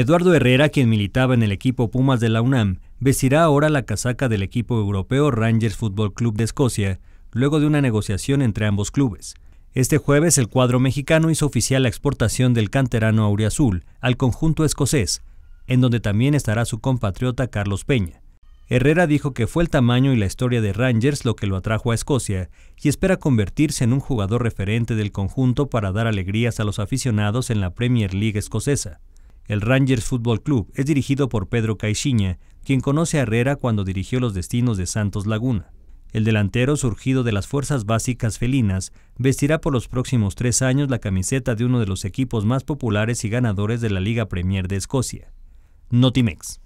Eduardo Herrera, quien militaba en el equipo Pumas de la UNAM, vestirá ahora la casaca del equipo europeo Rangers Football Club de Escocia, luego de una negociación entre ambos clubes. Este jueves el cuadro mexicano hizo oficial la exportación del canterano auriazul al conjunto escocés, en donde también estará su compatriota Carlos Peña. Herrera dijo que fue el tamaño y la historia de Rangers lo que lo atrajo a Escocia y espera convertirse en un jugador referente del conjunto para dar alegrías a los aficionados en la Premier League escocesa. El Rangers Football Club es dirigido por Pedro Caixinha, quien conoce a Herrera cuando dirigió los destinos de Santos Laguna. El delantero, surgido de las fuerzas básicas felinas, vestirá por los próximos tres años la camiseta de uno de los equipos más populares y ganadores de la Liga Premier de Escocia, Notimex.